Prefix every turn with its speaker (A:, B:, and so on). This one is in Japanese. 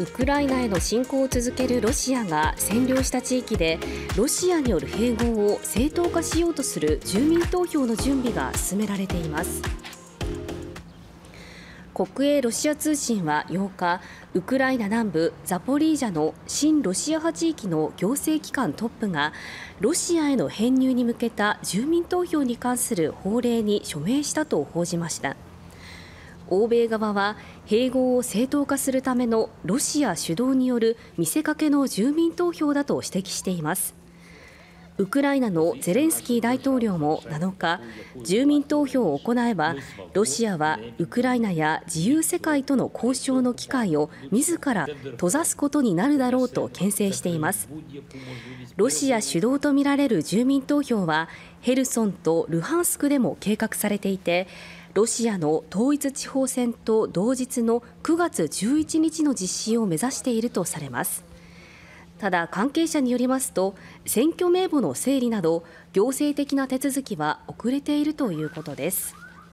A: ウクライナへの侵攻を続けるロシアが占領した地域でロシアによる併合を正当化しようとする住民投票の準備が進められています国営ロシア通信は8日ウクライナ南部ザポリージャの親ロシア派地域の行政機関トップがロシアへの編入に向けた住民投票に関する法令に署名したと報じました。欧米側は併合を正当化するためのロシア主導による見せかけの住民投票だと指摘しています。ウクライナのゼレンスキー大統領も7日住民投票を行えばロシアはウクライナや自由世界との交渉の機会を自ら閉ざすことになるだろうと牽制していますロシア主導とみられる住民投票はヘルソンとルハンスクでも計画されていてロシアの統一地方選と同日の9月11日の実施を目指しているとされます。ただ関係者によりますと選挙名簿の整理など行政的な手続きは遅れているということです。